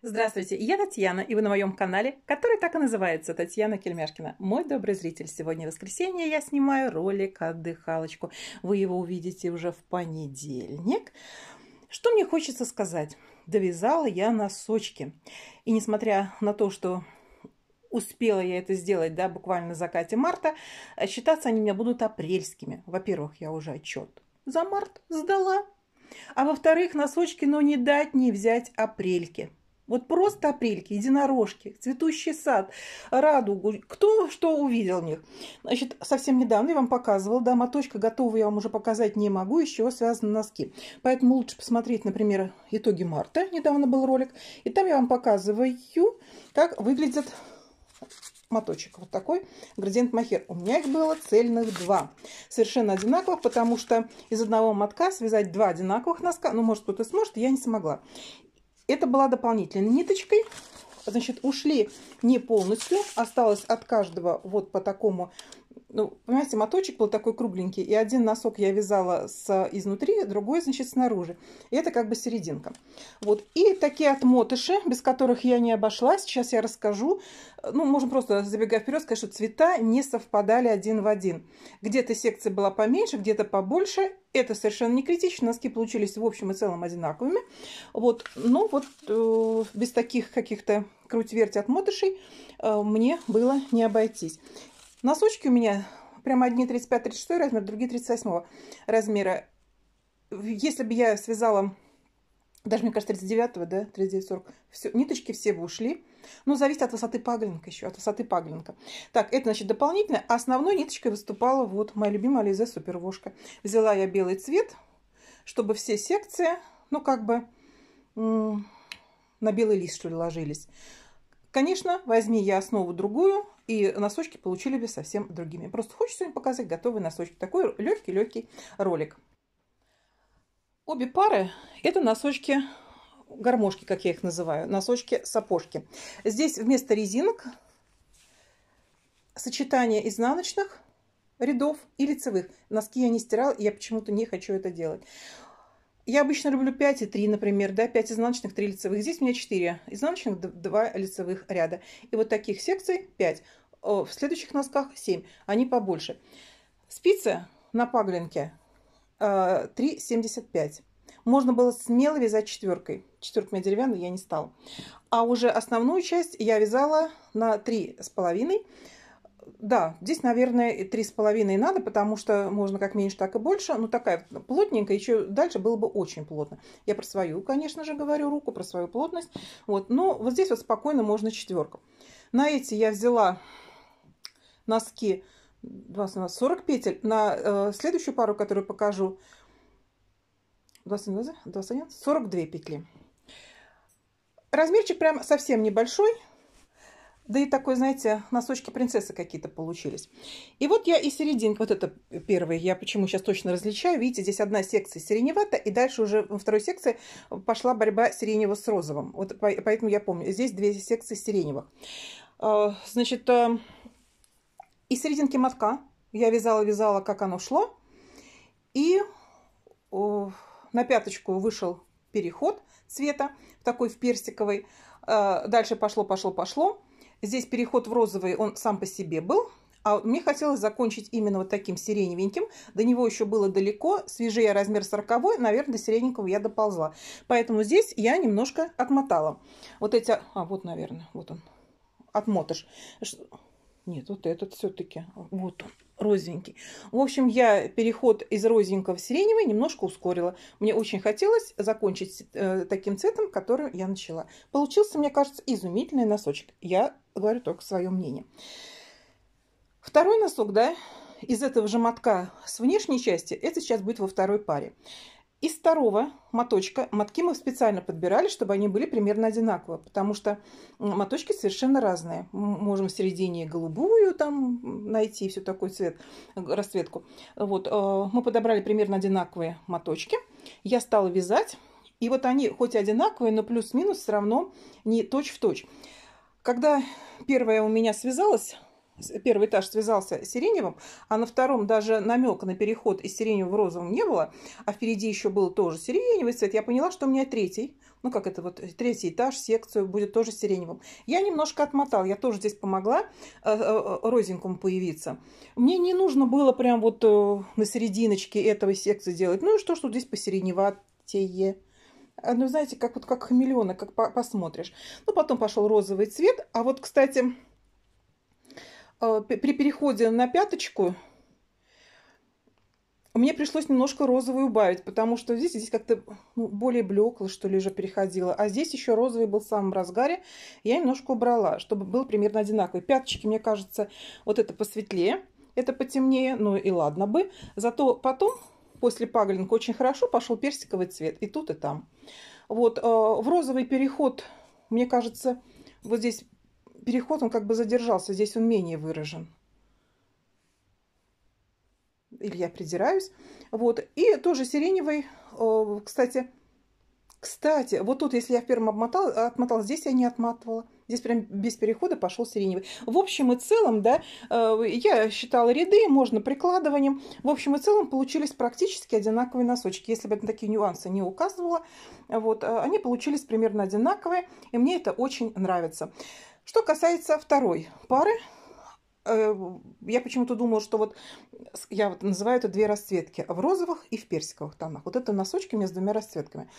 Здравствуйте, я Татьяна, и вы на моем канале, который так и называется Татьяна Кельмяшкина. Мой добрый зритель, сегодня воскресенье, я снимаю ролик «Отдыхалочку». Вы его увидите уже в понедельник. Что мне хочется сказать? Довязала я носочки. И несмотря на то, что успела я это сделать, да, буквально на закате марта, э, считаться они у меня будут апрельскими. Во-первых, я уже отчет за март сдала, а во-вторых, носочки, но ну, не дать не взять апрельки. Вот просто апрельки, единорожки, цветущий сад, радугу. Кто что увидел в них? Значит, совсем недавно я вам показывала, да, моточка готова, я вам уже показать не могу, из чего связаны носки. Поэтому лучше посмотреть, например, итоги марта. Недавно был ролик. И там я вам показываю, как выглядит моточек. Вот такой градиент махер. У меня их было цельных два. Совершенно одинаковых, потому что из одного мотка связать два одинаковых носка, ну, может, кто-то сможет, я не смогла. Это была дополнительной ниточкой. Значит, ушли не полностью. Осталось от каждого вот по такому ну, понимаете, моточек был такой кругленький, и один носок я вязала с, изнутри, другой, значит, снаружи. И это как бы серединка. Вот, и такие отмотыши, без которых я не обошлась, сейчас я расскажу. Ну, можно просто, забегая вперед, сказать, что цвета не совпадали один в один. Где-то секция была поменьше, где-то побольше. Это совершенно не критично, носки получились в общем и целом одинаковыми. Вот, но вот э, без таких каких-то круть-верть отмотышей э, мне было не обойтись. Носочки у меня прямо одни 35-36 размер, другие 38 размера. Если бы я связала, даже мне кажется, 39 да, 39-40, все, ниточки все бы ушли. Но ну, зависит от высоты паглинка еще, от высоты паглинка. Так, это значит дополнительно. Основной ниточкой выступала вот моя любимая Ализе Супервошка. Взяла я белый цвет, чтобы все секции, ну как бы на белый лист, что ли, ложились. Конечно, возьми я основу другую, и носочки получили бы совсем другими. Просто хочется им показать готовые носочки. Такой легкий-легкий ролик. Обе пары – это носочки гармошки, как я их называю, носочки-сапожки. Здесь вместо резинок сочетание изнаночных рядов и лицевых. Носки я не стирала, и я почему-то не хочу это делать. Я обычно люблю 5 и 3, например, да, 5 изнаночных, 3 лицевых. Здесь у меня 4 изнаночных, 2 лицевых ряда. И вот таких секций 5. В следующих носках 7, они побольше. Спицы на паглинке 3,75. Э, Можно было смело вязать четверкой. Четверка у меня деревянная, я не стала. А уже основную часть я вязала на 3,5 да, здесь, наверное, три с половиной надо, потому что можно как меньше, так и больше. Но ну, такая плотненькая, еще дальше было бы очень плотно. Я про свою, конечно же, говорю руку, про свою плотность. Вот, но ну, вот здесь вот спокойно можно четверку. На эти я взяла носки 20, 40 петель. На э, следующую пару, которую покажу, 21, 21, 42 петли. Размерчик прям совсем небольшой, да и такой, знаете, носочки принцессы какие-то получились. И вот я и серединка, вот это первый, я почему сейчас точно различаю. Видите, здесь одна секция сиреневата, и дальше уже во второй секции пошла борьба сиреневого с розовым. Вот поэтому я помню, здесь две секции сиреневых. А, значит, э, и серединки мотка я вязала-вязала, как оно шло. И на пяточку вышел переход цвета, такой в персиковый. Э, дальше пошло, пошло, пошло. Здесь переход в розовый, он сам по себе был. А мне хотелось закончить именно вот таким сиреневеньким. До него еще было далеко. Свежее размер 40. Наверное, до сиреневого я доползла. Поэтому здесь я немножко отмотала. Вот эти... А, вот, наверное, вот он. Отмотаешь. Нет, вот этот все-таки. Вот он, розенький. В общем, я переход из розовенького в сиреневый немножко ускорила. Мне очень хотелось закончить э, таким цветом, которым я начала. Получился, мне кажется, изумительный носочек. Я говорю только свое мнение. Второй носок, да, из этого же мотка с внешней части, это сейчас будет во второй паре. Из второго моточка мотки мы специально подбирали, чтобы они были примерно одинаковые, потому что моточки совершенно разные. Мы можем в середине голубую там найти, всю такой цвет, расцветку. Вот, э, мы подобрали примерно одинаковые моточки. Я стала вязать, и вот они хоть и одинаковые, но плюс-минус все равно не точь-в-точь. -точь. Когда первая у меня связалась, первый этаж связался с сиреневым, а на втором даже намека на переход из сиреневого в розовом не было, а впереди еще был тоже сиреневый цвет, я поняла, что у меня третий, ну как это вот, э, третий этаж, секцию будет тоже сиреневым. Я немножко отмотал, я тоже здесь помогла э, э, розенькому появиться. Мне не нужно было прям вот на серединочке этого секции делать, ну и что, что здесь посиреневатее а, ну, знаете, как вот как хамелеона, как по посмотришь. Ну, потом пошел розовый цвет. А вот, кстати, Э, при переходе на пяточку мне пришлось немножко розовый убавить, потому что здесь, здесь как-то ну, более блекло, что ли, уже переходило. А здесь еще розовый был в самом разгаре. Я немножко убрала, чтобы был примерно одинаковый. Пяточки, мне кажется, вот это посветлее, это потемнее. Ну и ладно бы. Зато потом, после паглинка, очень хорошо пошел персиковый цвет. И тут, и там. Вот, э, в розовый переход, мне кажется, вот здесь переход, он как бы задержался, здесь он менее выражен. Или я придираюсь. Вот. И тоже сиреневый, э, кстати, кстати, вот тут, если я в первом обмотала, отмотала, здесь я не отматывала – Здесь прям без перехода пошел сиреневый. В общем и целом, да, э, я считала ряды, можно прикладыванием. В общем и целом получились практически одинаковые носочки. Если бы я такие нюансы не указывала, вот, э, они получились примерно одинаковые, и мне это очень нравится. Что касается второй пары, Э, я почему-то думала, что вот я вот называю это две расцветки в розовых и в персиковых тонах. Вот это носочки между двумя расцветками.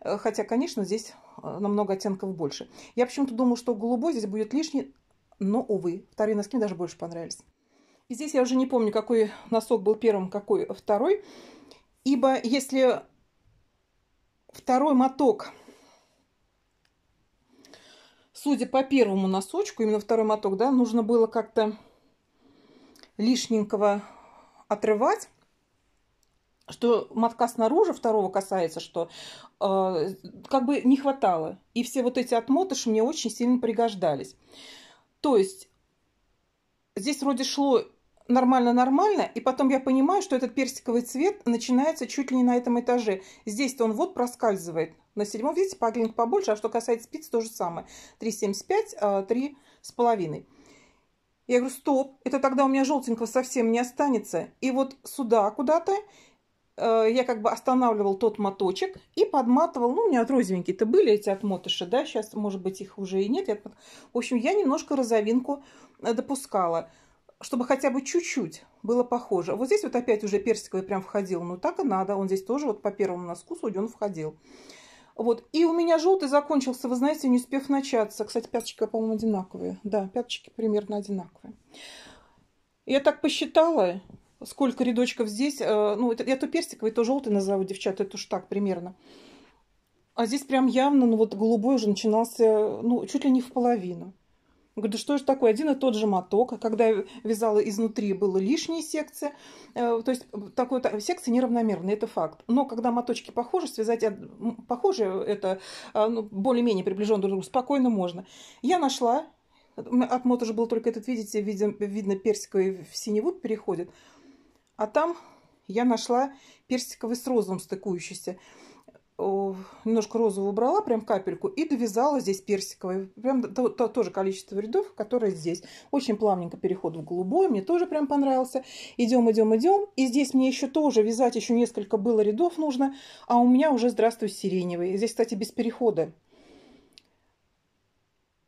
Э, хотя, конечно, здесь э, намного оттенков больше. Я почему-то думала, что голубой здесь будет лишний, но, увы, вторые носки мне даже больше понравились. И здесь я уже не помню, какой носок был первым, какой второй. Ибо если второй моток судя по первому носочку, именно второй моток, да, нужно было как-то лишненького отрывать. Что матка снаружи второго касается, что э, как бы не хватало. И все вот эти отмотыши мне очень сильно пригождались. То есть здесь вроде шло нормально-нормально, и потом я понимаю, что этот персиковый цвет начинается чуть ли не на этом этаже. Здесь-то он вот проскальзывает. На седьмом, видите, паглинг побольше, а что касается спиц, то же самое. 3,75, 3,5. Я говорю, стоп, это тогда у меня желтенького совсем не останется. И вот сюда куда-то э, я как бы останавливал тот моточек и подматывал. Ну, у меня розовенькие-то были эти отмотыши, да, сейчас, может быть, их уже и нет. Я... В общем, я немножко розовинку э, допускала, чтобы хотя бы чуть-чуть было похоже. Вот здесь вот опять уже персиковый прям входил. Ну, так и надо. Он здесь тоже вот по первому носку судя он входил. Вот. И у меня желтый закончился, вы знаете, не успев начаться. Кстати, пяточки, по-моему, одинаковые. Да, пяточки примерно одинаковые. Я так посчитала, сколько рядочков здесь. Э, ну, это, я то персиковый, то желтый назову, девчата, это уж так примерно. А здесь прям явно, ну вот голубой уже начинался, ну, чуть ли не в половину говорю, да что же такое, один и тот же моток. А когда я вязала изнутри, было лишние секции. Э, то есть э, такой, а, секции неравномерные, это факт. Но когда моточки похожи, связать похожи, это а, ну, более-менее приближенно друг к другу, спокойно можно. Я нашла, отмот э, уже был только этот, видите, видно, видно персиковый в синеву переходит. А там я нашла персиковый с розовым стыкующийся. Э, немножко розового убрала, прям капельку, и довязала здесь персиковой Прям то, то, тоже количество рядов, которое здесь. Очень плавненько переход в голубой, мне тоже прям понравился. Идем, идем, идем. И здесь мне еще тоже вязать еще несколько было рядов нужно, а у меня уже здравствуй сиреневый. Здесь, кстати, без перехода.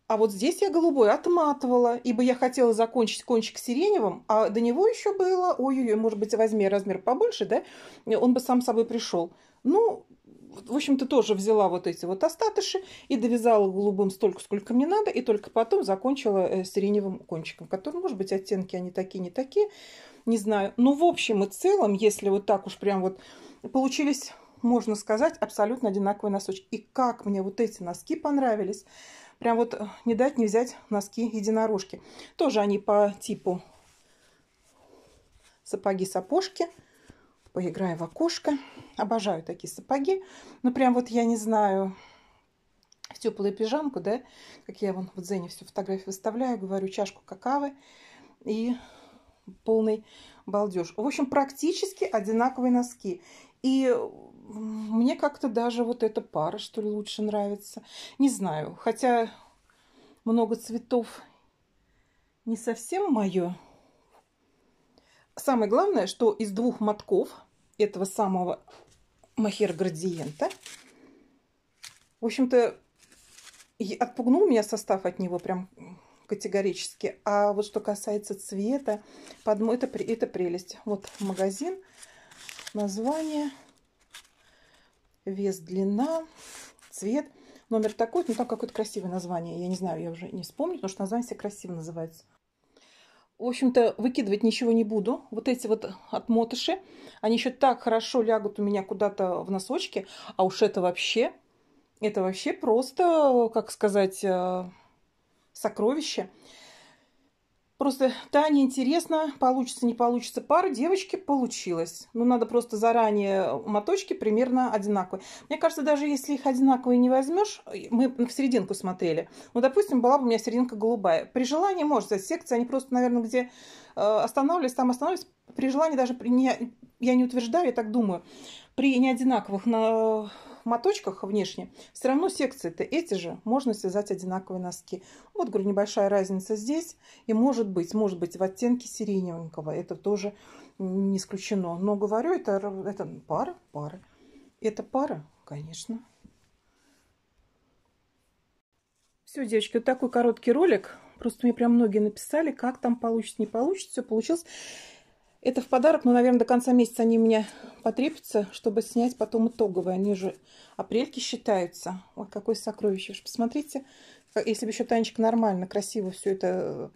А вот здесь я голубой отматывала, ибо я хотела закончить кончик сиреневым, а до него еще было, ой-ой-ой, может быть, возьми размер побольше, да, он бы сам собой пришел. Ну, в общем-то, тоже взяла вот эти вот остатыши и довязала голубым столько, сколько мне надо, и только потом закончила э, сиреневым кончиком, который, может быть, оттенки они такие, не такие, не знаю. Но ну, в общем и целом, если вот так уж прям вот получились, можно сказать, абсолютно одинаковые носочки. И как мне вот эти носки понравились. Прям вот э, не дать не взять носки единорожки. Тоже они по типу сапоги-сапожки. -сапожки поиграю в окошко. Обожаю такие сапоги. Ну, прям вот я не знаю, в теплую пижамку, да, как я вон в Дзене всю фотографию выставляю, говорю, чашку какавы и полный балдеж. В общем, практически одинаковые носки. И мне как-то даже вот эта пара, что ли, лучше нравится. Не знаю, хотя много цветов не совсем мое. Самое главное, что из двух мотков этого самого махер градиента, в общем-то, отпугнул меня состав от него прям категорически. А вот что касается цвета, подмо... это, это прелесть. Вот магазин, название, вес, длина, цвет. Номер такой, ну там какое-то красивое название. Я не знаю, я уже не вспомню, потому что название все красиво называется в общем-то, выкидывать ничего не буду. Вот эти вот отмотыши, они еще так хорошо лягут у меня куда-то в носочки. А уж это вообще, это вообще просто, как сказать, э, сокровище. Просто Тане интересно, получится, не получится пара. Девочки получилось. Ну, надо просто заранее моточки примерно одинаковые. Мне кажется, даже если их одинаковые не возьмешь, мы в серединку смотрели. Ну, допустим, была бы у меня серединка голубая. При желании может взять секции, они просто, наверное, где э, останавливались, там останавливались. При желании даже, при не, я не утверждаю, я так думаю, при неодинаковых на моточках внешне, все равно секции-то эти же, можно связать одинаковые носки. Вот, говорю, небольшая разница здесь. И может быть, может быть в оттенке сиреневенького. Это тоже не исключено. Но говорю, это, это пара, пара. Это пара, конечно. Все, девочки, вот такой короткий ролик. Просто мне прям многие написали, как там получится, не получится. Все получилось. Это в подарок, но, наверное, до конца месяца они мне потребуются, чтобы снять потом итоговые. Они же апрельки считаются. Ой, какое сокровище. Уж посмотрите, если бы еще Танечка нормально, красиво все это,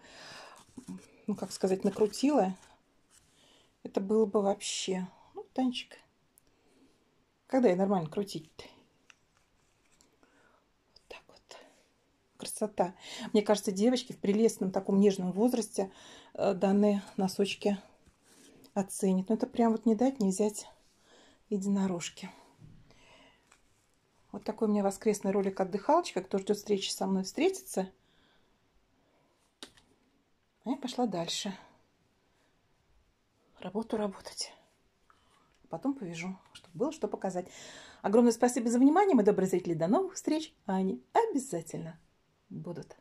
ну, как сказать, накрутила, это было бы вообще... Ну, Танечка, когда я нормально крутить-то? красота. Мне кажется, девочки в прелестном таком нежном возрасте э, данные носочки оценит. Но это прям вот не дать, не взять единорожки. Вот такой у меня воскресный ролик отдыхалочка. Кто ждет встречи со мной, встретится. А я пошла дальше. Работу работать. А потом повяжу, чтобы было что показать. Огромное спасибо за внимание, мои добрые зрители. До новых встреч. они обязательно будут.